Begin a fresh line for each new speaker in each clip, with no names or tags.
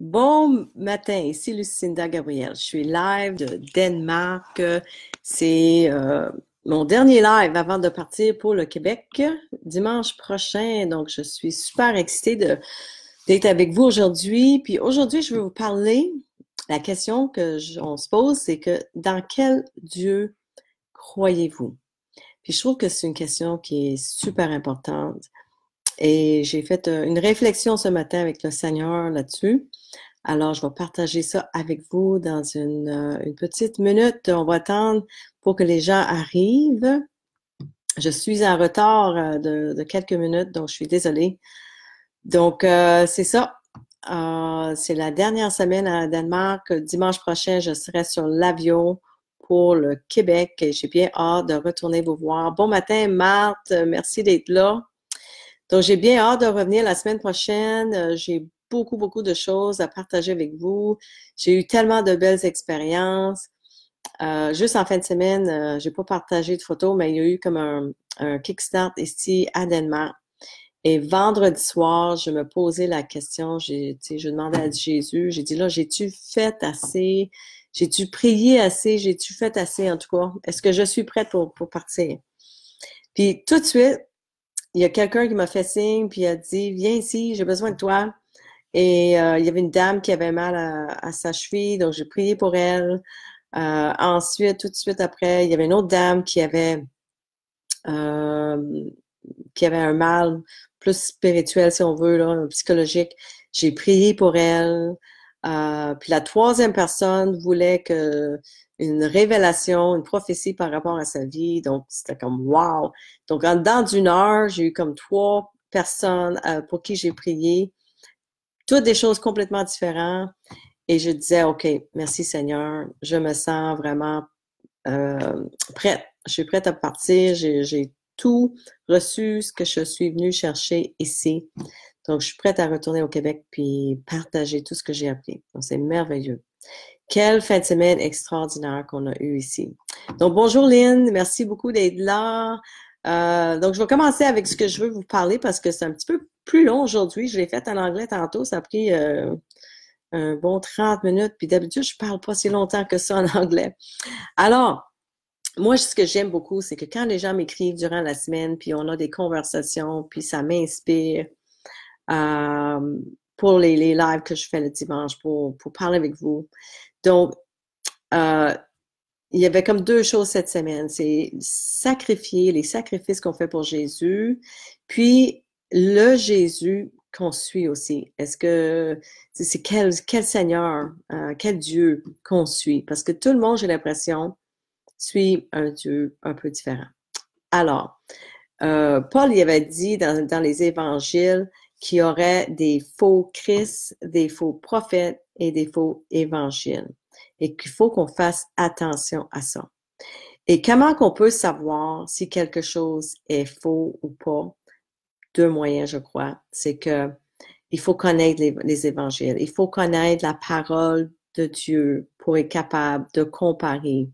Bon matin, ici Lucinda Gabriel. Je suis live de Danemark. C'est euh, mon dernier live avant de partir pour le Québec dimanche prochain. Donc, je suis super excitée d'être avec vous aujourd'hui. Puis aujourd'hui, je vais vous parler. La question que je, on se pose, c'est que dans quel Dieu croyez-vous? Puis je trouve que c'est une question qui est super importante et j'ai fait euh, une réflexion ce matin avec le Seigneur là-dessus. Alors, je vais partager ça avec vous dans une, euh, petite minute. On va attendre pour que les gens arrivent. Je suis en retard euh, de, quelques minutes, donc je suis désolée. Donc, c'est ça. c'est la dernière semaine à Danemark. Dimanche prochain, je serai sur l'avion pour le Québec et j'ai bien hâte de retourner vous voir. Bon matin, Marthe. Merci d'être là. Donc, j'ai bien hâte de revenir la semaine prochaine. Euh, j'ai beaucoup, beaucoup de choses à partager avec vous. J'ai eu tellement de belles expériences. Euh, juste en fin de semaine, euh, j'ai pas partagé de photos, mais il y a eu comme un, kickstart ici à Denmark. Et vendredi soir, je me posais la question, j'ai, je demandais à Jésus, j'ai dit là, j'ai-tu fait assez? J'ai-tu prié assez? J'ai-tu fait assez en tout cas? Est-ce que je suis prête pour, pour partir? Puis tout de suite, il y a quelqu'un qui m'a fait signe, puis a dit Viens ici, j'ai besoin de toi. Et euh, il y avait une dame qui avait mal à, sa cheville, donc j'ai prié pour elle. Euh, ensuite, tout de suite après, il y avait une autre dame qui avait, euh, qui avait un mal plus spirituel, si on veut, psychologique. J'ai prié pour elle. puis la troisième personne voulait que une révélation, une prophétie par rapport à sa vie. Donc, c'était comme wow. Donc, en dedans d'une heure, j'ai eu comme trois personnes euh, pour qui j'ai prié. Toutes des choses complètement différentes. Et je disais, OK, merci Seigneur, je me sens vraiment euh, prête. Je suis prête à partir. J'ai tout reçu, ce que je suis venue chercher ici. Donc, je suis prête à retourner au Québec puis partager tout ce que j'ai appris. Donc, c'est merveilleux. Quelle fin de semaine extraordinaire qu'on a eue ici. Donc, bonjour Lynn, merci beaucoup d'être là. Euh, donc, je vais commencer avec ce que je veux vous parler parce que c'est un petit peu plus long aujourd'hui. Je l'ai fait en anglais tantôt, ça a pris euh, un bon 30 minutes. Puis d'habitude, je ne parle pas si longtemps que ça en anglais. Alors, moi, ce que j'aime beaucoup, c'est que quand les gens m'écrivent durant la semaine, puis on a des conversations, puis ça m'inspire. Euh, pour les, les, lives que je fais le dimanche pour, pour parler avec vous. Donc, euh, il y avait comme deux choses cette semaine. C'est sacrifier les sacrifices qu'on fait pour Jésus, puis le Jésus qu'on suit aussi. Est-ce que c'est quel, Seigneur, euh, quel Dieu qu'on suit? Parce que tout le monde, j'ai l'impression, suit un Dieu un peu différent. Alors, euh, Paul y avait dit dans, les évangiles qu'il y aurait des faux Christ, des faux prophètes, et des faux évangiles et qu'il faut qu'on fasse attention à ça. Et comment qu'on peut savoir si quelque chose est faux ou pas? Deux moyens, je crois. C'est que il faut connaître les, évangiles. Il faut connaître la parole de Dieu pour être capable de comparer.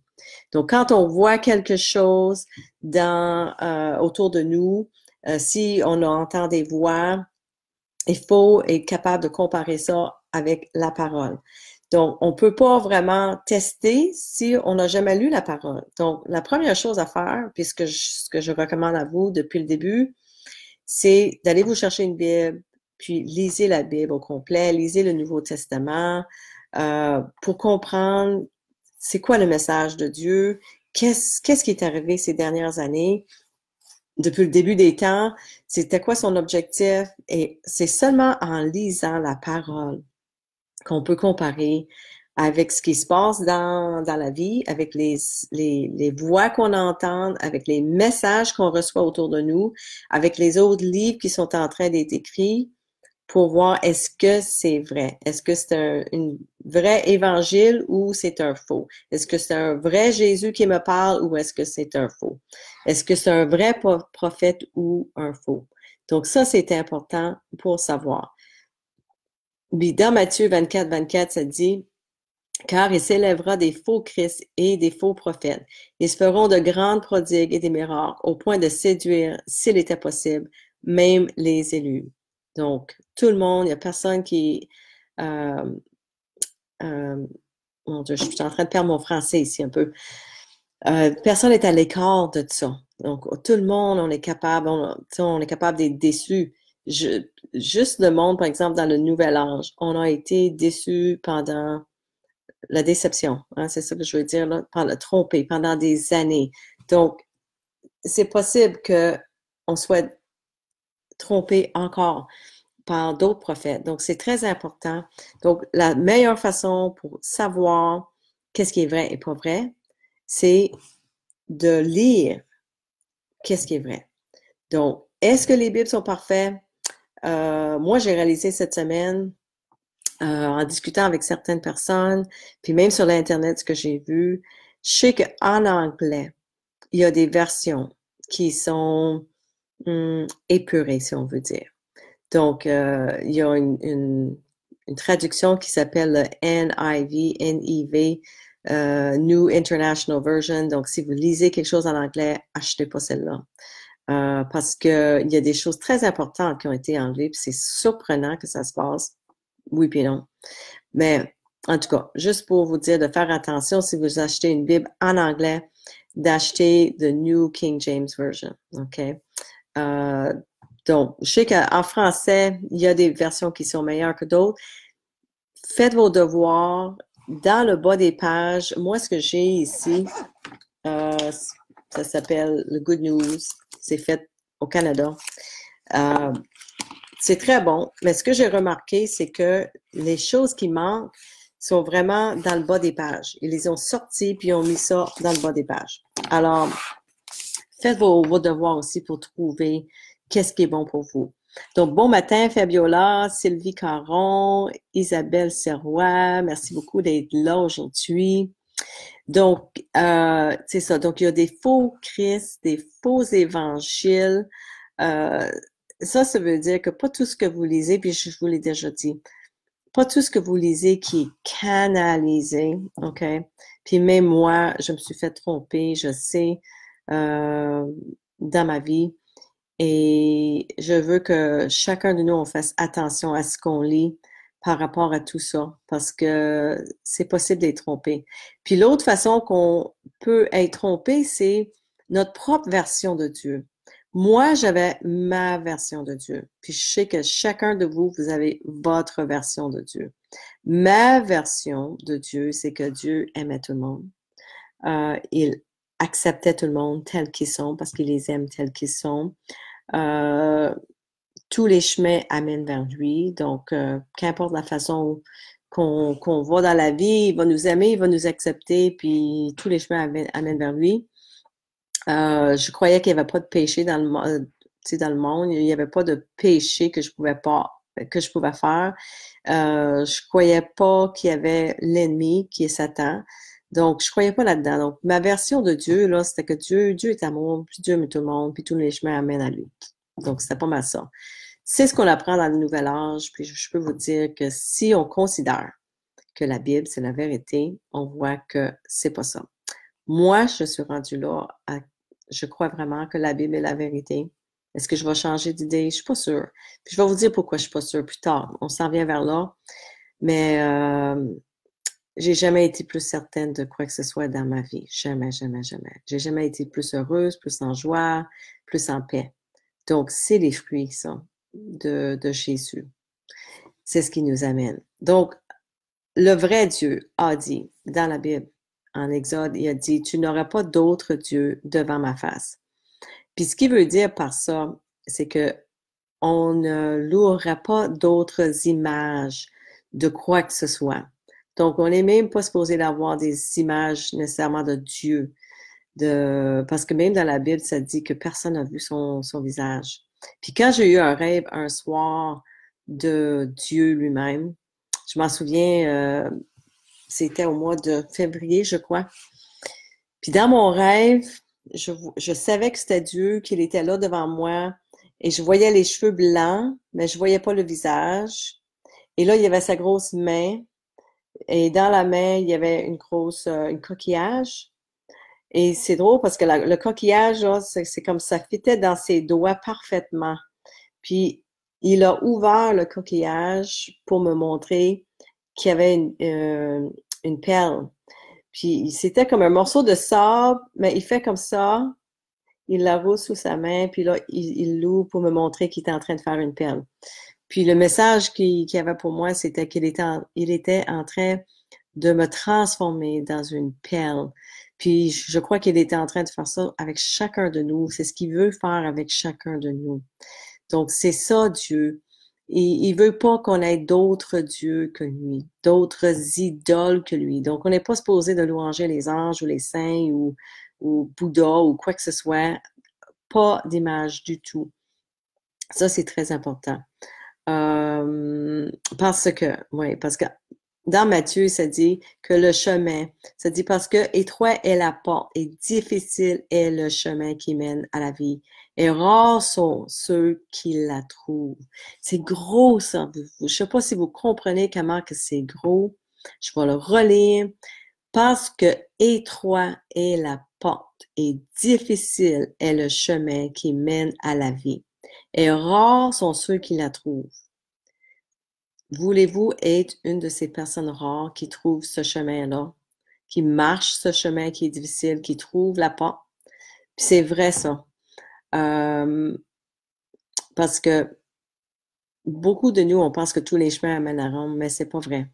Donc, quand on voit quelque chose dans, euh, autour de nous, euh, si on entend des voix, il faut être capable de comparer ça avec la parole. Donc, on ne peut pas vraiment tester si on n'a jamais lu la parole. Donc, la première chose à faire, puisque ce que je recommande à vous depuis le début, c'est d'aller vous chercher une Bible, puis lisez la Bible au complet, lisez le Nouveau Testament euh, pour comprendre c'est quoi le message de Dieu, qu'est-ce qu'est-ce qui est arrivé ces dernières années, depuis le début des temps, c'était quoi son objectif, et c'est seulement en lisant la parole qu'on peut comparer avec ce qui se passe dans, dans la vie, avec les, les, les voix qu'on entend, avec les messages qu'on reçoit autour de nous, avec les autres livres qui sont en train d'être écrits pour voir est-ce que c'est vrai, est-ce que c'est un vrai évangile ou c'est un faux, est-ce que c'est un vrai Jésus qui me parle ou est-ce que c'est un faux, est-ce que c'est un vrai prophète ou un faux. Donc ça, c'est important pour savoir dans Matthieu 24, 24, ça dit Car il s'élèvera des faux Christ et des faux prophètes. Ils se feront de grandes prodigues et des miracles au point de séduire, s'il était possible, même les élus. Donc, tout le monde, il n'y a personne qui. Euh, euh, je suis en train de perdre mon français ici un peu. Euh, personne n'est à l'écart de ça. Donc, tout le monde, on est capable, on, on est capable d'être déçu juste le monde, par exemple, dans le nouvel âge, on a été déçu pendant la déception, hein, c'est ça que je veux dire, là, par le pendant des années. Donc, c'est possible que on soit trompé encore par d'autres prophètes. Donc, c'est très important. Donc, la meilleure façon pour savoir qu'est-ce qui est vrai et pas vrai, c'est de lire qu'est-ce qui est vrai. Donc, est-ce que les Bibles sont parfaites? Euh, moi, j'ai réalisé cette semaine, euh, en discutant avec certaines personnes, puis même sur l'Internet, ce que j'ai vu, je sais qu'en anglais, il y a des versions qui sont hmm, épurées, si on veut dire. Donc, euh, il y a une, traduction qui s'appelle NIV, NIV, New International Version. Donc, si vous lisez quelque chose en anglais, achetez pas celle-là. Euh, parce qu'il y a des choses très importantes qui ont été enlevées, puis c'est surprenant que ça se passe. Oui, puis non. Mais en tout cas, juste pour vous dire de faire attention si vous achetez une Bible en anglais, d'acheter The New King James Version. OK? Euh, donc, je sais qu'en français, il y a des versions qui sont meilleures que d'autres. Faites vos devoirs dans le bas des pages. Moi, ce que j'ai ici, euh, ça s'appelle le Good News. C'est fait au Canada. Euh, c'est très bon, mais ce que j'ai remarqué, c'est que les choses qui manquent sont vraiment dans le bas des pages. Ils les ont sortis puis ils ont mis ça dans le bas des pages. Alors, faites vos, vos devoirs aussi pour trouver qu'est-ce qui est bon pour vous. Donc, bon matin, Fabiola, Sylvie Caron, Isabelle Serrois. Merci beaucoup d'être là aujourd'hui. Donc, euh, c'est ça. Donc, il y a des faux Christ, des faux évangiles. Euh, ça, ça veut dire que pas tout ce que vous lisez, puis je vous l'ai déjà dit, pas tout ce que vous lisez qui est canalisé, OK? Puis même moi, je me suis fait tromper, je sais, euh, dans ma vie. Et je veux que chacun de nous, on fasse attention à ce qu'on lit, par rapport à tout ça, parce que c'est possible d'être trompé. Puis l'autre façon qu'on peut être trompé, c'est notre propre version de Dieu. Moi, j'avais ma version de Dieu. Puis je sais que chacun de vous, vous avez votre version de Dieu. Ma version de Dieu, c'est que Dieu aimait tout le monde. Euh, il acceptait tout le monde tel qu'ils sont parce qu'il les aime tels qu'ils sont. Euh, tous les chemins amènent vers lui. Donc, euh, qu'importe la façon qu'on voit dans la vie, il va nous aimer, il va nous accepter, puis tous les chemins amènent, vers lui. Euh, je croyais qu'il n'y avait pas de péché dans le, euh, dans le monde. Il n'y avait pas de péché que je pouvais pas que je pouvais faire. je croyais pas qu'il y avait l'ennemi qui est Satan. Donc, je croyais pas là-dedans. Donc, ma version de Dieu, là, c'était que Dieu, Dieu est amour, puis Dieu aime tout le monde, puis tous les chemins amènent à lui. Donc, c'était pas mal ça. C'est ce qu'on apprend dans le Nouvel Âge. Puis je peux vous dire que si on considère que la Bible, c'est la vérité, on voit que c'est pas ça. Moi, je suis rendue là. À, je crois vraiment que la Bible est la vérité. Est-ce que je vais changer d'idée? Je suis pas sûre. Puis je vais vous dire pourquoi je suis pas sûre plus tard. On s'en vient vers là. Mais euh, j'ai jamais été plus certaine de quoi que ce soit dans ma vie. Jamais, jamais, jamais. J'ai jamais été plus heureuse, plus en joie, plus en paix. Donc, c'est les fruits, ça de, Jésus. C'est ce qui nous amène. Donc, le vrai Dieu a dit dans la Bible, en Exode, il a dit, tu n'auras pas d'autre Dieu devant ma face. Puis ce qu'il veut dire par ça, c'est que on ne louera pas d'autres images de quoi que ce soit. Donc, on n'est même pas supposé d'avoir des images nécessairement de Dieu. De, parce que même dans la Bible, ça dit que personne n'a vu son visage. Puis quand j'ai eu un rêve un soir de Dieu lui-même, je m'en souviens, euh, c'était au mois de février, je crois. Puis dans mon rêve, je, savais que c'était Dieu, qu'il était là devant moi, et je voyais les cheveux blancs, mais je voyais pas le visage. Et là, il y avait sa grosse main, et dans la main, il y avait une grosse, euh, une coquillage. Et c'est drôle parce que le coquillage, c'est comme ça fitait dans ses doigts parfaitement. Puis il a ouvert le coquillage pour me montrer qu'il y avait une, euh, perle. Puis c'était comme un morceau de sable, mais il fait comme ça, il la sous sa main, puis là, il l'ouvre pour me montrer qu'il était en train de faire une perle. Puis le message qu'il avait pour moi, c'était qu'il était, était en train de me transformer dans une perle. Puis je crois qu'il était en train de faire ça avec chacun de nous. C'est ce qu'il veut faire avec chacun de nous. Donc c'est ça Dieu. Il, il veut pas qu'on ait d'autres dieux que lui, d'autres idoles que lui. Donc on n'est pas supposé de louanger les anges ou les saints ou, ou Bouddha ou quoi que ce soit. Pas d'image du tout. Ça c'est très important. Euh, parce que, oui, parce que dans Matthieu, ça dit que le chemin, ça dit parce que étroit est la porte et difficile est le chemin qui mène à la vie. Et rares sont ceux qui la trouvent. C'est gros, ça. Je sais pas si vous comprenez comment que c'est gros. Je vais le relire. Parce que étroit est la porte et difficile est le chemin qui mène à la vie. Et rares sont ceux qui la trouvent. Voulez-vous être une de ces personnes rares qui trouvent ce chemin-là, qui marche ce chemin qui est difficile, qui trouve la porte? Puis c'est vrai ça. parce que beaucoup de nous, on pense que tous les chemins amènent à Rome, mais c'est pas vrai.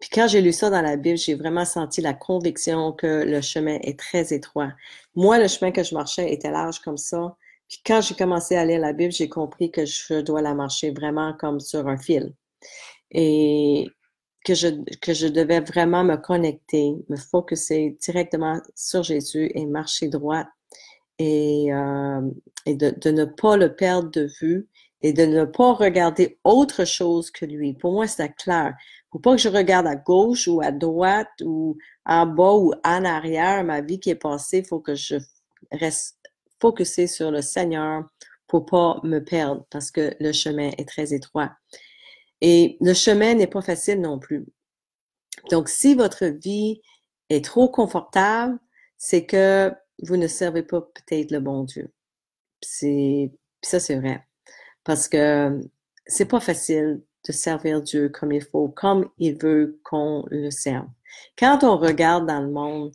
Puis quand j'ai lu ça dans la Bible, j'ai vraiment senti la conviction que le chemin est très étroit. Moi, le chemin que je marchais était large comme ça. Puis quand j'ai commencé à lire la Bible, j'ai compris que je dois la marcher vraiment comme sur un fil et que je, que je devais vraiment me connecter, me focuser directement sur Jésus et marcher droit et, euh, de, ne pas le perdre de vue et de ne pas regarder autre chose que lui. Pour moi, c'est clair. Faut pas que je regarde à gauche ou à droite ou en bas ou en arrière ma vie qui est passée. Faut que je reste focusé sur le Seigneur pour pas me perdre parce que le chemin est très étroit. Et le chemin n'est pas facile non plus. Donc, si votre vie est trop confortable, c'est que vous ne servez pas peut-être le bon Dieu. C'est ça, c'est vrai. Parce que c'est pas facile de servir Dieu comme il faut, comme il veut qu'on le serve. Quand on regarde dans le monde,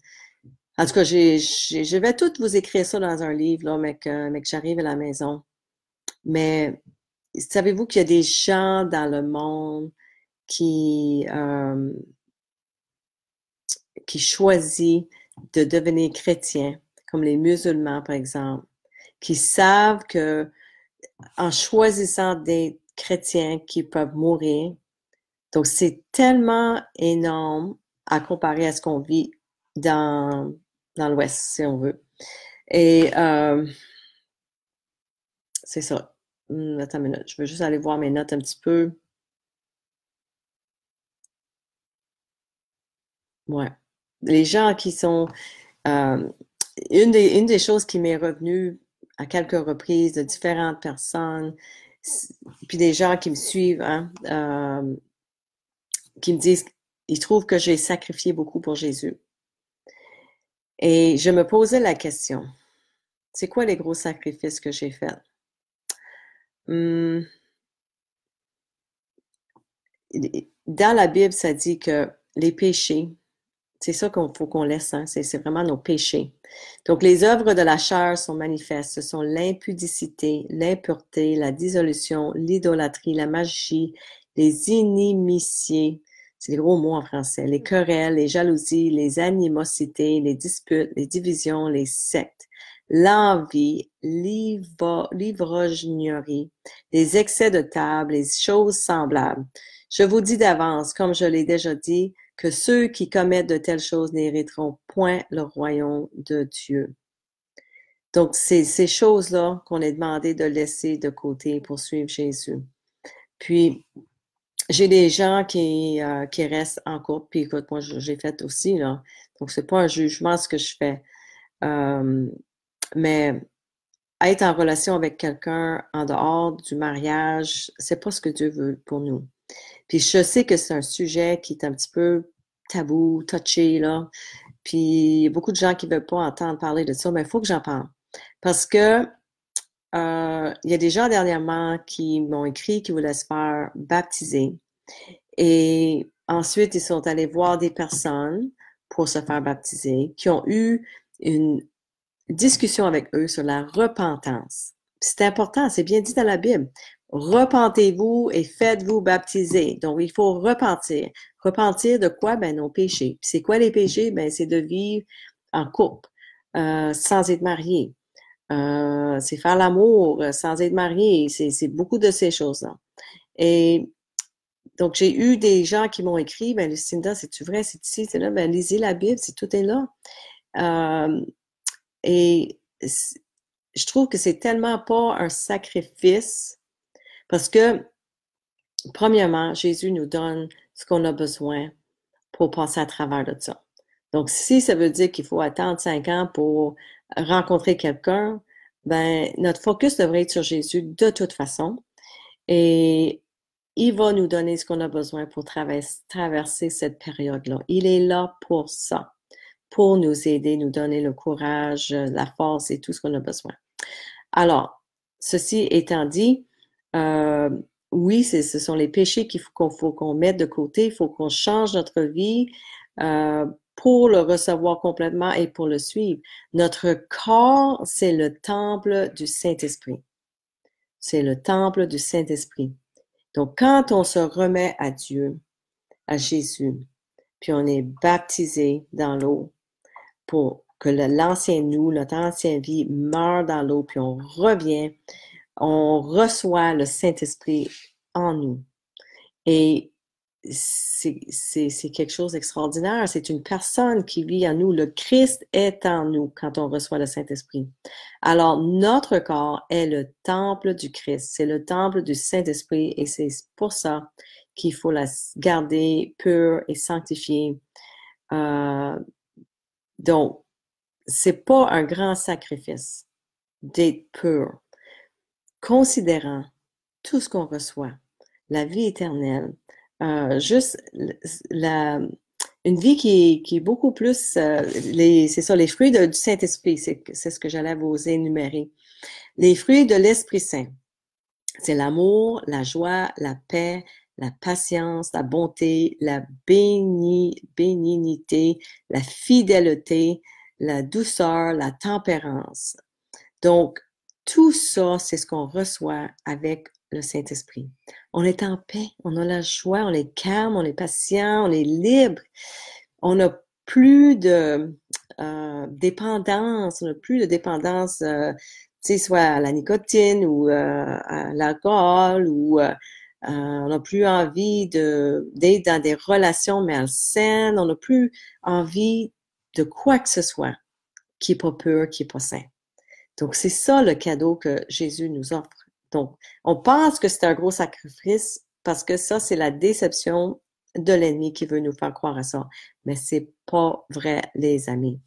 en tout cas, j'ai je vais tout vous écrire ça dans un livre, là, mais que, mais que j'arrive à la maison. Mais savez-vous qu'il y a des gens dans le monde qui, qui choisissent de devenir chrétiens, comme les musulmans par exemple, qui savent que en choisissant des chrétiens qui peuvent mourir, donc c'est tellement énorme à comparer à ce qu'on vit dans, dans l'Ouest, si on veut. Et c'est ça. Hmm, attends minute, je veux juste aller voir mes notes un petit peu. Ouais. Les gens qui sont. Euh, une, des, choses qui m'est revenue à quelques reprises de différentes personnes, puis des gens qui me suivent, hein, euh, qui me disent ils trouvent que j'ai sacrifié beaucoup pour Jésus. Et je me posais la question c'est quoi les gros sacrifices que j'ai faits Hum. dans la Bible, ça dit que les péchés, c'est ça qu'il faut qu'on laisse, hein? c'est vraiment nos péchés. Donc, les œuvres de la chair sont manifestes. Ce sont l'impudicité, l'impureté, la dissolution, l'idolâtrie, la magie, les inimitiés, c'est des gros mots en français, les mmh. querelles, les jalousies, les animosités, les disputes, les divisions, les sectes, l'envie, l'ivrognerie, les excès de table, les choses semblables. Je vous dis d'avance, comme je l'ai déjà dit, que ceux qui commettent de telles choses n'hériteront point le royaume de Dieu. Donc, c'est ces choses-là qu'on est demandé de laisser de côté pour suivre Jésus. Puis, j'ai des gens qui, euh, qui restent en puis écoute, moi, j'ai fait aussi, là. Donc, c'est pas un jugement ce que je fais. Euh, mais être en relation avec quelqu'un en dehors du mariage, c'est pas ce que Dieu veut pour nous. Puis je sais que c'est un sujet qui est un petit peu tabou, touché, là. Puis beaucoup de gens qui ne veulent pas entendre parler de ça, mais il faut que j'en parle. Parce que euh, il y a des gens dernièrement qui m'ont écrit qui voulaient se faire baptiser. Et ensuite, ils sont allés voir des personnes pour se faire baptiser, qui ont eu une discussion avec eux sur la repentance. C'est important, c'est bien dit dans la Bible. Repentez-vous et faites-vous baptiser. Donc, il faut repentir. Repentir de quoi? Ben, nos péchés. C'est quoi les péchés? Ben, c'est de vivre en couple, euh, euh, euh, sans être marié. c'est faire l'amour sans être marié. C'est beaucoup de ces choses-là. Et donc, j'ai eu des gens qui m'ont écrit, ben, Lucinda, c'est-tu vrai? C'est ici? C'est là? Ben, lisez la Bible, c'est tout est là. Euh, et je trouve que c'est tellement pas un sacrifice parce que, premièrement, Jésus nous donne ce qu'on a besoin pour passer à travers de ça. Donc, si ça veut dire qu'il faut attendre cinq ans pour rencontrer quelqu'un, ben, notre focus devrait être sur Jésus de toute façon. Et il va nous donner ce qu'on a besoin pour traverser cette période-là. Il est là pour ça pour nous aider, nous donner le courage, euh, la force et tout ce qu'on a besoin. Alors, ceci étant dit, euh, oui, ce sont les péchés qu'il faut qu'on mette de côté, il faut qu'on change notre vie euh, pour le recevoir complètement et pour le suivre. Notre corps, c'est le temple du Saint-Esprit. C'est le temple du Saint-Esprit. Donc, quand on se remet à Dieu, à Jésus, puis on est baptisé dans l'eau, pour que l'ancien nous, notre ancienne vie meurt dans l'eau, puis on revient, on reçoit le Saint-Esprit en nous. Et c'est quelque chose d'extraordinaire. C'est une personne qui vit en nous. Le Christ est en nous quand on reçoit le Saint-Esprit. Alors, notre corps est le temple du Christ. C'est le temple du Saint-Esprit et c'est pour ça qu'il faut la garder pure et sanctifiée. Euh, donc, c'est pas un grand sacrifice d'être pur. Considérant tout ce qu'on reçoit, la vie éternelle, euh, juste la, une vie qui est, beaucoup plus, euh, c'est ça, les fruits du Saint-Esprit, c'est ce que j'allais vous énumérer. Les fruits de l'Esprit Saint, c'est l'amour, la joie, la paix, la patience, la bonté, la bénignité, la fidélité, la douceur, la tempérance. Donc, tout ça, c'est ce qu'on reçoit avec le Saint-Esprit. On est en paix, on a la joie, on est calme, on est patient, on est libre. On n'a plus de euh, dépendance, on n'a plus de dépendance, euh, tu sais, soit à la nicotine ou euh, à l'alcool ou euh, on n'a plus envie d'être dans des relations malsaines. On n'a plus envie de quoi que ce soit qui n'est pas pur, qui n'est pas sain. Donc, c'est ça le cadeau que Jésus nous offre. Donc, on pense que c'est un gros sacrifice parce que ça, c'est la déception de l'ennemi qui veut nous faire croire à ça. Mais c'est pas vrai, les amis.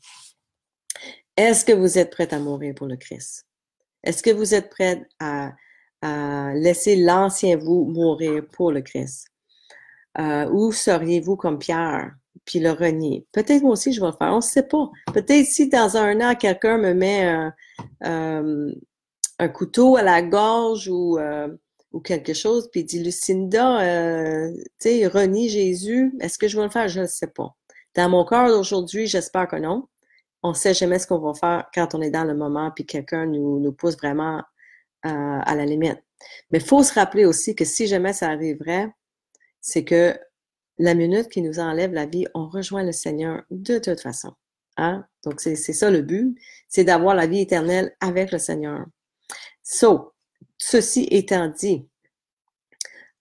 Est-ce que vous êtes prêts à mourir pour le Christ? Est-ce que vous êtes prêts à laisser l'ancien vous mourir pour le Christ. Euh, où seriez-vous comme Pierre, puis le renier? Peut-être moi aussi je vais le faire, on ne sait pas. Peut-être si dans un an, quelqu'un me met un, euh, couteau à la gorge euh, ou, quelque chose, puis dit Lucinda, tu sais, renie Jésus, est-ce que je vais le faire? Je ne sais pas. Dans mon cœur d'aujourd'hui, j'espère que non. On ne sait jamais ce qu'on va faire quand on est dans le moment, puis quelqu'un nous, nous pousse vraiment euh, à la limite. Mais faut se rappeler aussi que si jamais ça arriverait, c'est que la minute qui nous enlève la vie, on rejoint le Seigneur de toute façon. Hein? Donc, c'est ça le but, c'est d'avoir la vie éternelle avec le Seigneur. So, ceci étant dit,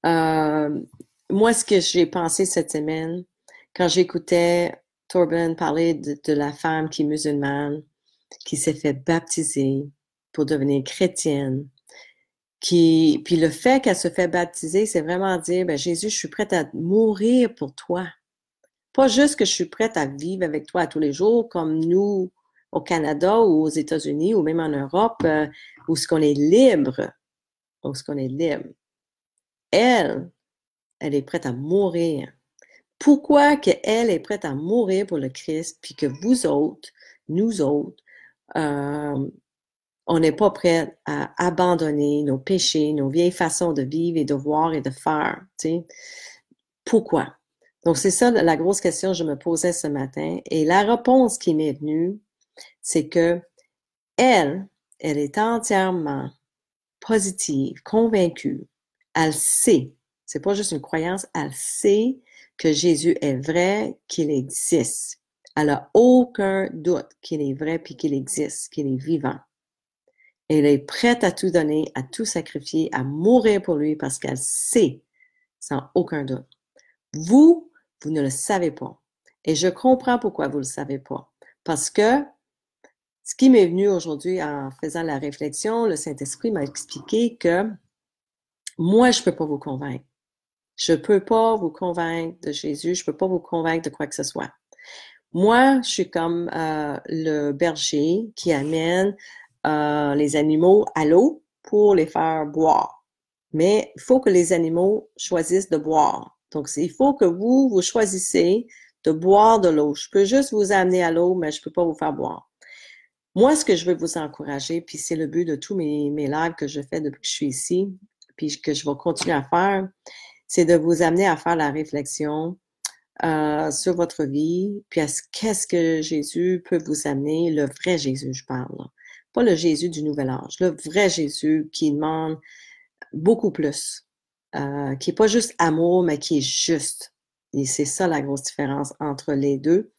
euh, moi, ce que j'ai pensé cette semaine, quand j'écoutais Torben parler de, de, la femme qui est musulmane, qui s'est fait baptiser, pour devenir chrétienne. Qui, puis le fait qu'elle se fait baptiser, c'est vraiment dire, ben, Jésus, je suis prête à mourir pour toi. Pas juste que je suis prête à vivre avec toi tous les jours, comme nous au Canada ou aux États-Unis ou même en Europe, euh, où ce qu'on est libre, où ce qu'on est libre. Elle, elle est prête à mourir. Pourquoi elle est prête à mourir pour le Christ, puis que vous autres, nous autres, euh, on n'est pas prêt à abandonner nos péchés, nos vieilles façons de vivre et de voir et de faire. Tu sais. Pourquoi? Donc, c'est ça la grosse question que je me posais ce matin. Et la réponse qui m'est venue, c'est que elle, elle est entièrement positive, convaincue. Elle sait, c'est pas juste une croyance, elle sait que Jésus est vrai, qu'il existe. Elle a aucun doute qu'il est vrai puis qu'il existe, qu'il est vivant. Elle est prête à tout donner, à tout sacrifier, à mourir pour lui parce qu'elle sait, sans aucun doute. Vous, vous ne le savez pas. Et je comprends pourquoi vous ne le savez pas. Parce que ce qui m'est venu aujourd'hui en faisant la réflexion, le Saint-Esprit m'a expliqué que moi, je ne peux pas vous convaincre. Je ne peux pas vous convaincre de Jésus. Je ne peux pas vous convaincre de quoi que ce soit. Moi, je suis comme euh, le berger qui amène euh, les animaux à l'eau pour les faire boire. Mais il faut que les animaux choisissent de boire. Donc, il faut que vous, vous choisissez de boire de l'eau. Je peux juste vous amener à l'eau, mais je ne peux pas vous faire boire. Moi, ce que je veux vous encourager, puis c'est le but de tous mes, mes lives que je fais depuis que je suis ici, puis que je vais continuer à faire, c'est de vous amener à faire la réflexion euh, sur votre vie, puis à qu'est-ce que Jésus peut vous amener, le vrai Jésus, je parle. Là. Pas le Jésus du Nouvel Âge, le vrai Jésus qui demande beaucoup plus, euh, qui n'est pas juste amour, mais qui est juste. Et c'est ça la grosse différence entre les deux.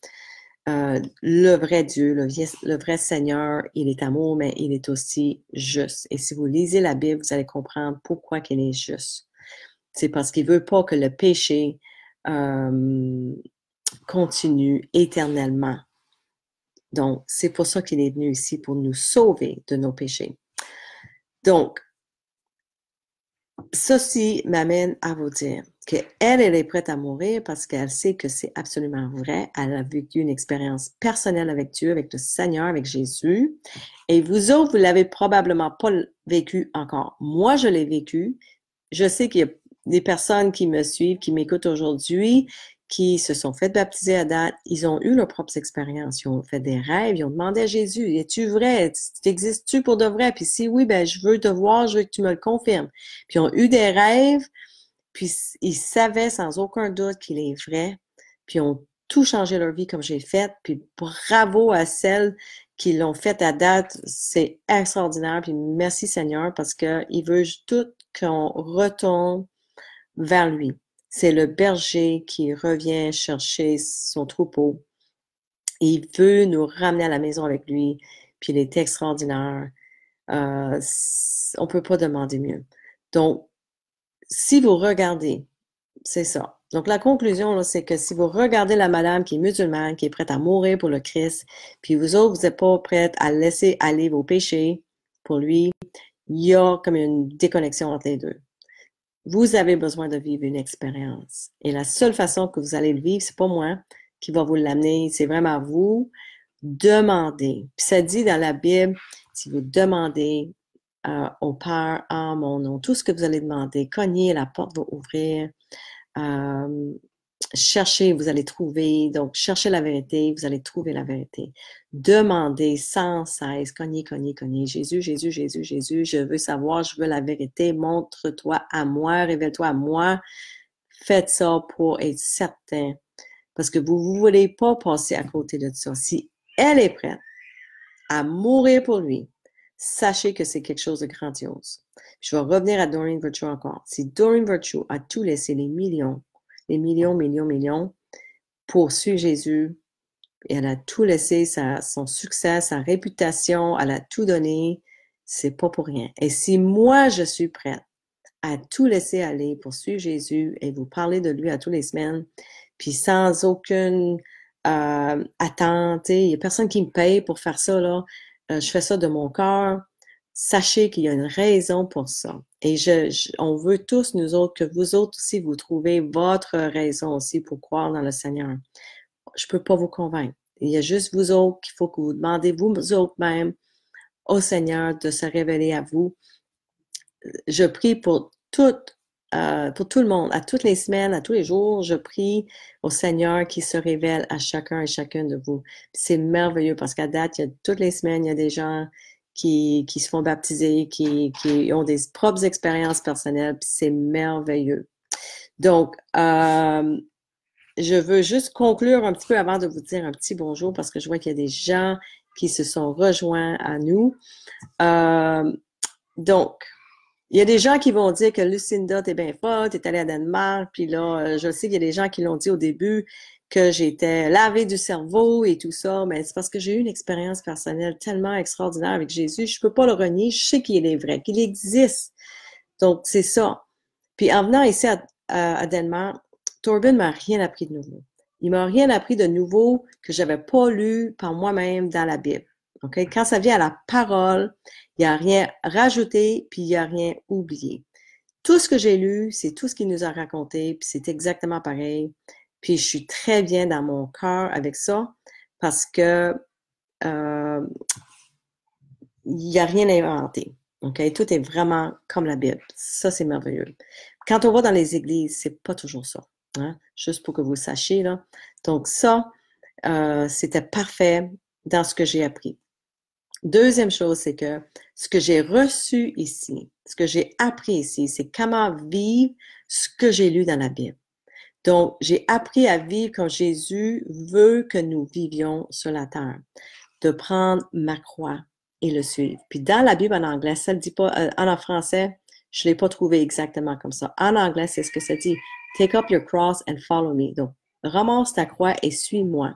Euh, le vrai Dieu, le, vrai Seigneur, il est amour, mais il est aussi juste. Et si vous lisez la Bible, vous allez comprendre pourquoi qu'il est juste. C'est parce qu'il veut pas que le péché euh, continue éternellement. Donc, c'est pour ça qu'il est venu ici, pour nous sauver de nos péchés. Donc, ceci m'amène à vous dire qu'elle, elle est prête à mourir parce qu'elle sait que c'est absolument vrai. Elle a vécu une expérience personnelle avec Dieu, avec le Seigneur, avec Jésus. Et vous autres, vous l'avez probablement pas vécu encore. Moi, je l'ai vécu. Je sais qu'il y a des personnes qui me suivent, qui m'écoutent aujourd'hui, qui se sont fait baptiser à date, ils ont eu leurs propres expériences, ils ont fait des rêves, ils ont demandé à Jésus, es-tu vrai? T'existes-tu pour de vrai? Puis si oui, ben, je veux te voir, je veux que tu me le confirmes. Puis ils ont eu des rêves, puis ils savaient sans aucun doute qu'il est vrai, puis ils ont tout changé leur vie comme j'ai fait, puis bravo à celles qui l'ont fait à date, c'est extraordinaire, puis merci Seigneur parce qu'il veut tout qu'on retourne vers lui. C'est le berger qui revient chercher son troupeau. il veut nous ramener à la maison avec lui. Puis il est extraordinaire. Euh, on ne peut pas demander mieux. Donc, si vous regardez, c'est ça. Donc, la conclusion, c'est que si vous regardez la madame qui est musulmane, qui est prête à mourir pour le Christ, puis vous autres, vous n'êtes pas prête à laisser aller vos péchés pour lui, il y a comme une déconnexion entre les deux. Vous avez besoin de vivre une expérience. Et la seule façon que vous allez le vivre, c'est pas moi qui va vous l'amener, c'est vraiment vous. Demandez. Puis ça dit dans la Bible, si vous demandez euh, au Père en mon nom, tout ce que vous allez demander, cognez, la porte va ouvrir. Euh, cherchez, vous allez trouver. Donc, cherchez la vérité, vous allez trouver la vérité. Demandez sans cesse, cognez, cognez, cognez. Jésus, Jésus, Jésus, Jésus, je veux savoir, je veux la vérité. Montre-toi à moi, révèle-toi à moi. Faites ça pour être certain. Parce que vous ne voulez pas passer à côté de ça. Si elle est prête à mourir pour lui, sachez que c'est quelque chose de grandiose. Je vais revenir à Doreen Virtue encore. Si Doreen Virtue a tout laissé les millions des millions, millions, millions, poursuit Jésus. Et elle a tout laissé, sa, son succès, sa réputation, elle a tout donné. C'est pas pour rien. Et si moi, je suis prête à tout laisser aller pour suivre Jésus et vous parler de lui à toutes les semaines, puis sans aucune euh, attente, il n'y a personne qui me paye pour faire ça, là. Euh, je fais ça de mon cœur. Sachez qu'il y a une raison pour ça. Et je, on veut tous, nous autres, que vous autres aussi, vous trouvez votre raison aussi pour croire dans le Seigneur. Je ne peux pas vous convaincre. Il y a juste vous autres qu'il faut que vous demandez vous autres même au Seigneur de se révéler à vous. Je prie pour tout, euh, pour tout le monde, à toutes les semaines, à tous les jours, je prie au Seigneur qui se révèle à chacun et chacune de vous. C'est merveilleux parce qu'à date, il y a toutes les semaines, il y a des gens qui, qui se font baptiser, qui, qui ont des propres expériences personnelles, puis c'est merveilleux. Donc, euh, je veux juste conclure un petit peu avant de vous dire un petit bonjour parce que je vois qu'il y a des gens qui se sont rejoints à nous. Euh, donc, il y a des gens qui vont dire que Lucinda, t'es bien forte, t'es allée à Danemark, puis là, euh, je sais qu'il y a des gens qui l'ont dit au début, que j'étais lavée du cerveau et tout ça, mais c'est parce que j'ai eu une expérience personnelle tellement extraordinaire avec Jésus, je peux pas le renier, je sais qu'il est vrai, qu'il existe. Donc, c'est ça. Puis en venant ici à, à, Denmark, m'a rien appris de nouveau. Il m'a rien appris de nouveau que j'avais pas lu par moi-même dans la Bible. OK? Quand ça vient à la parole, il n'y a rien rajouté, puis il n'y a rien oublié. Tout ce que j'ai lu, c'est tout ce qu'il nous a raconté, puis c'est exactement pareil. Puis je suis très bien dans mon cœur avec ça parce que euh, il n'y a rien inventé. Okay? Tout est vraiment comme la Bible. Ça, c'est merveilleux. Quand on va dans les églises, c'est pas toujours ça. Hein? Juste pour que vous sachiez. Là. Donc ça, euh, c'était parfait dans ce que j'ai appris. Deuxième chose, c'est que ce que j'ai reçu ici, ce que j'ai appris ici, c'est comment vivre ce que j'ai lu dans la Bible. Donc, j'ai appris à vivre comme Jésus veut que nous vivions sur la terre, de prendre ma croix et le suivre. Puis dans la Bible en anglais, ça ne dit pas, euh, en français, je ne l'ai pas trouvé exactement comme ça. En anglais, c'est ce que ça dit. Take up your cross and follow me. Donc, ramasse ta croix et suis-moi.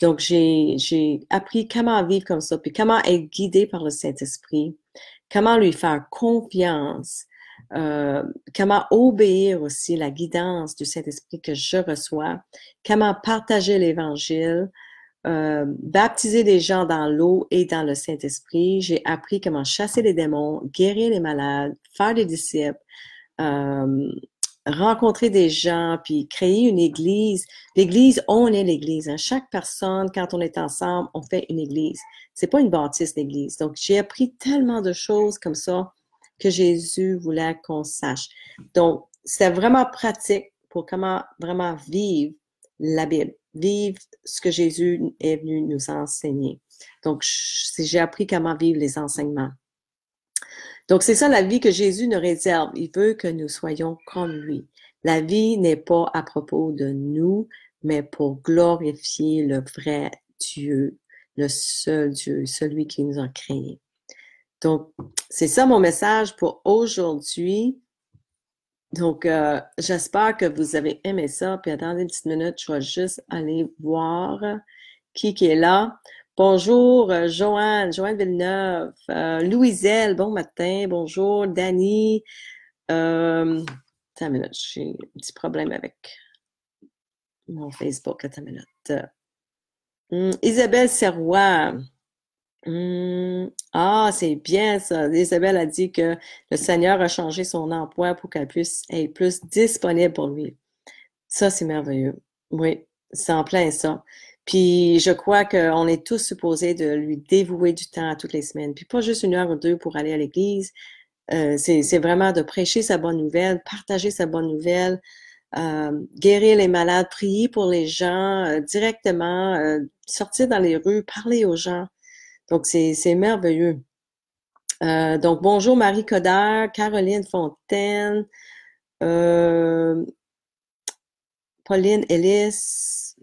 Donc, j'ai appris comment vivre comme ça, puis comment être guidé par le Saint-Esprit, comment lui faire confiance euh, comment obéir aussi la guidance du Saint-Esprit que je reçois, comment partager l'Évangile, euh, baptiser des gens dans l'eau et dans le Saint-Esprit. J'ai appris comment chasser les démons, guérir les malades, faire des disciples, euh, rencontrer des gens, puis créer une église. L'église, on est l'église. Hein. Chaque personne, quand on est ensemble, on fait une église. C'est pas une bâtisse, l'église. Donc, j'ai appris tellement de choses comme ça que Jésus voulait qu'on sache. Donc, c'est vraiment pratique pour comment vraiment vivre la Bible, vivre ce que Jésus est venu nous enseigner. Donc, j'ai appris comment vivre les enseignements. Donc, c'est ça la vie que Jésus nous réserve. Il veut que nous soyons comme lui. La vie n'est pas à propos de nous, mais pour glorifier le vrai Dieu, le seul Dieu, celui qui nous a créés. Donc, c'est ça mon message pour aujourd'hui. Donc, euh, j'espère que vous avez aimé ça. Puis attendez une petite minute, je vais juste aller voir qui, qui est là. Bonjour, euh, Joanne, Joanne Villeneuve, euh, Louiselle, bon matin, bonjour, Dani. attends une minute, j'ai un petit problème avec mon Facebook, attends une minute. Isabelle Serrois. Mmh. Ah, c'est bien ça. Isabelle a dit que le Seigneur a changé son emploi pour qu'elle puisse être plus disponible pour lui. Ça, c'est merveilleux. Oui, c'est en plein ça. Puis je crois qu'on est tous supposés de lui dévouer du temps à toutes les semaines. Puis pas juste une heure ou deux pour aller à l'église. Euh, c'est vraiment de prêcher sa bonne nouvelle, partager sa bonne nouvelle, euh, guérir les malades, prier pour les gens euh, directement, sortir dans les rues, parler aux gens. Donc, c'est merveilleux. Euh, donc, bonjour Marie Coder, Caroline Fontaine, euh, Pauline Ellis,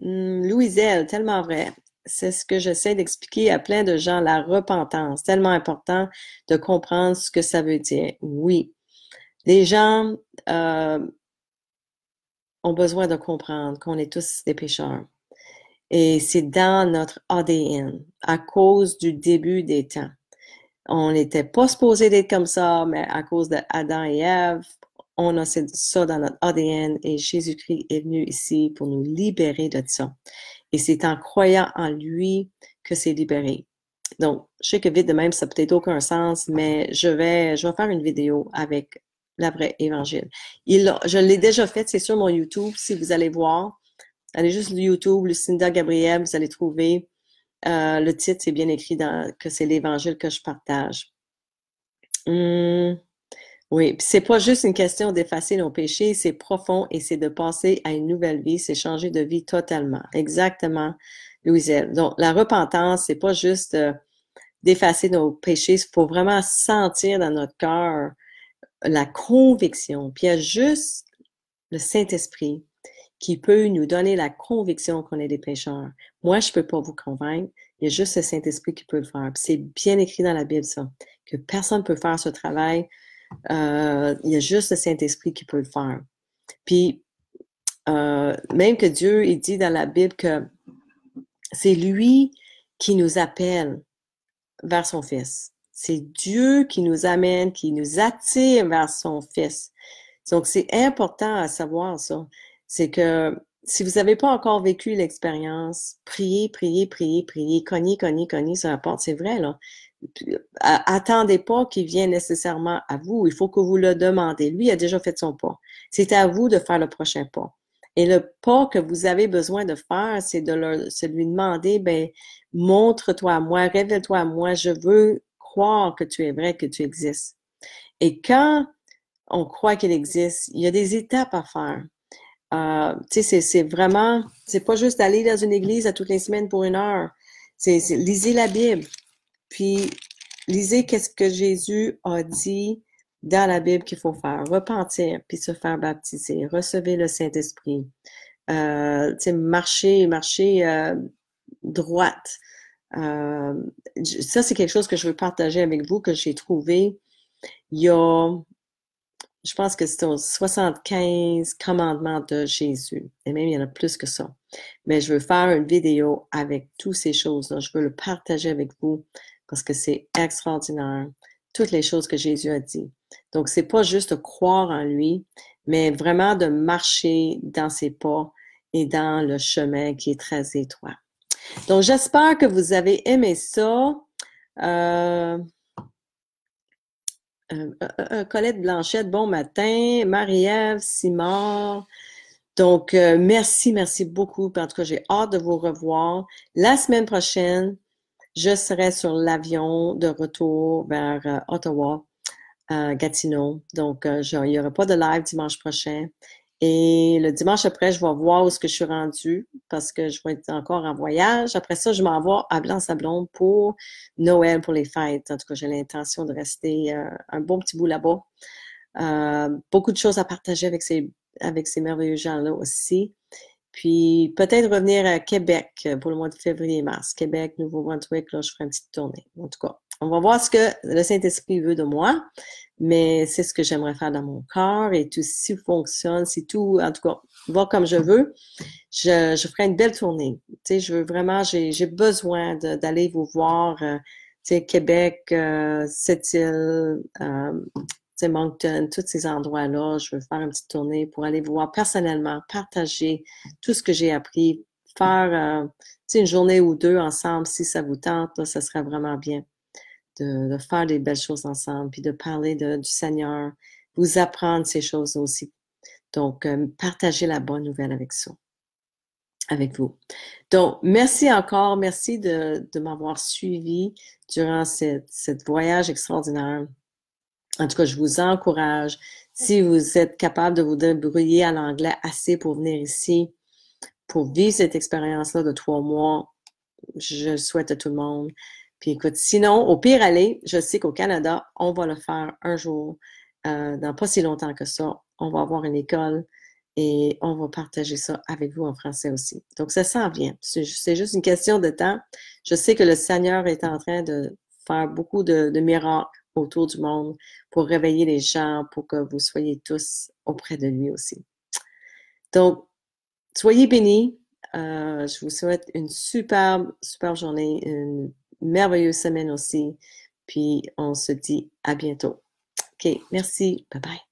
Louise hmm, Louiselle, tellement vrai. C'est ce que j'essaie d'expliquer à plein de gens, la repentance. Tellement important de comprendre ce que ça veut dire. Oui. Les gens euh, ont besoin de comprendre qu'on est tous des pécheurs et c'est dans notre ADN à cause du début des temps. On n'était pas supposé être comme ça, mais à cause d'Adam et Ève, on a ça dans notre ADN et Jésus-Christ est venu ici pour nous libérer de ça. Et c'est en croyant en lui que c'est libéré. Donc, je sais que vite de même, ça peut-être aucun sens, mais je vais, je vais faire une vidéo avec la vraie évangile. Il, je l'ai déjà faite, c'est sur mon YouTube, si vous allez voir. Allez juste YouTube, Lucinda Gabriel, vous allez trouver. Euh, le titre, c'est bien écrit que c'est l'évangile que je partage. Hum, oui, oui, c'est pas juste une question d'effacer nos péchés, c'est profond et c'est de passer à une nouvelle vie, c'est changer de vie totalement. Exactement, Louise Donc, la repentance, c'est pas juste euh, d'effacer nos péchés, il faut vraiment sentir dans notre cœur la conviction. Puis il y a juste le Saint-Esprit qui peut nous donner la conviction qu'on est des pécheurs. Moi, je ne peux pas vous convaincre. Il y a juste le Saint-Esprit qui peut le faire. C'est bien écrit dans la Bible, ça, que personne ne peut faire ce travail. Euh, il y a juste le Saint-Esprit qui peut le faire. Puis, euh, même que Dieu, il dit dans la Bible que c'est lui qui nous appelle vers son Fils. C'est Dieu qui nous amène, qui nous attire vers son Fils. Donc, c'est important à savoir ça. C'est que si vous n'avez pas encore vécu l'expérience, priez, priez, priez, priez, cognez, cognez, cognez sur la porte, c'est vrai, là. Euh, attendez pas qu'il vienne nécessairement à vous. Il faut que vous le demandez. Lui a déjà fait son pas. C'est à vous de faire le prochain pas. Et le pas que vous avez besoin de faire, c'est de, de lui demander, ben, montre-toi à moi, révèle-toi à moi, je veux croire que tu es vrai, que tu existes. Et quand on croit qu'il existe, il y a des étapes à faire. Euh, tu sais, c'est vraiment, c'est pas juste aller dans une église à toutes les semaines pour une heure. C'est lisez la Bible, puis lisez qu'est-ce que Jésus a dit dans la Bible qu'il faut faire. Repentir, puis se faire baptiser, recevez le Saint-Esprit. Euh, tu sais, marcher, marcher euh, droite. ça, c'est quelque chose que je veux partager avec vous, que j'ai trouvé il y a je pense que c'est aux 75 commandements de Jésus. Et même, il y en a plus que ça. Mais je veux faire une vidéo avec toutes ces choses-là. Je veux le partager avec vous parce que c'est extraordinaire. Toutes les choses que Jésus a dit. Donc, c'est pas juste de croire en lui, mais vraiment de marcher dans ses pas et dans le chemin qui est très étroit. Donc, j'espère que vous avez aimé ça. Euh, euh, Colette Blanchette, bon matin. Marie-Ève Simard. Donc, euh, merci, merci beaucoup. En tout cas, j'ai hâte de vous revoir. La semaine prochaine, je serai sur l'avion de retour vers euh, Ottawa Ottawa, Gatineau. Donc, il n'y aura pas de live dimanche prochain. Et le dimanche après, je vais voir où ce que je suis rendue parce que je vais être encore en voyage. Après ça, je m'envoie à Blanc-Sablon pour Noël, pour les fêtes. En tout cas, j'ai l'intention de rester euh, un bon petit bout là-bas. Euh, beaucoup de choses à partager avec ces, avec ces merveilleux gens-là aussi. Puis peut-être revenir à Québec pour le mois de février-mars. Québec, Nouveau-Brunswick, là, je ferai une petite tournée, en tout cas on va voir ce que le Saint-Esprit veut de moi, mais c'est ce que j'aimerais faire dans mon corps et tout, si fonctionne, si tout, en tout cas, va comme je veux, je, je ferai une belle tournée. Tu sais, je veux vraiment, j'ai besoin d'aller vous voir, euh, tu sais, Québec, euh, Sept-Îles, euh, tu sais, Moncton, tous ces endroits-là. Je veux faire une petite tournée pour aller vous voir personnellement, partager tout ce que j'ai appris, faire, euh, tu une journée ou deux ensemble si ça vous tente, ça serait vraiment bien de, faire des belles choses ensemble, puis de parler du Seigneur, vous apprendre ces choses aussi. Donc, partager euh, partagez la bonne nouvelle avec ça, avec vous. Donc, merci encore, merci de, m'avoir suivi durant ce cette voyage extraordinaire. En tout cas, je vous encourage, si vous êtes capable de vous débrouiller à l'anglais assez pour venir ici, pour vivre cette expérience-là de trois mois, je souhaite à tout le monde puis écoute, sinon, au pire aller, je sais qu'au Canada, on va le faire un jour, euh, dans pas si longtemps que ça. On va avoir une école et on va partager ça avec vous en français aussi. Donc, ça s'en vient. C'est juste une question de temps. Je sais que le Seigneur est en train de faire beaucoup de, miracles autour du monde pour réveiller les gens, pour que vous soyez tous auprès de lui aussi. Donc, soyez bénis. Euh, je vous souhaite une superbe, superbe journée, merveilleuse semaine aussi. Puis on se dit à bientôt. OK, merci. Bye bye.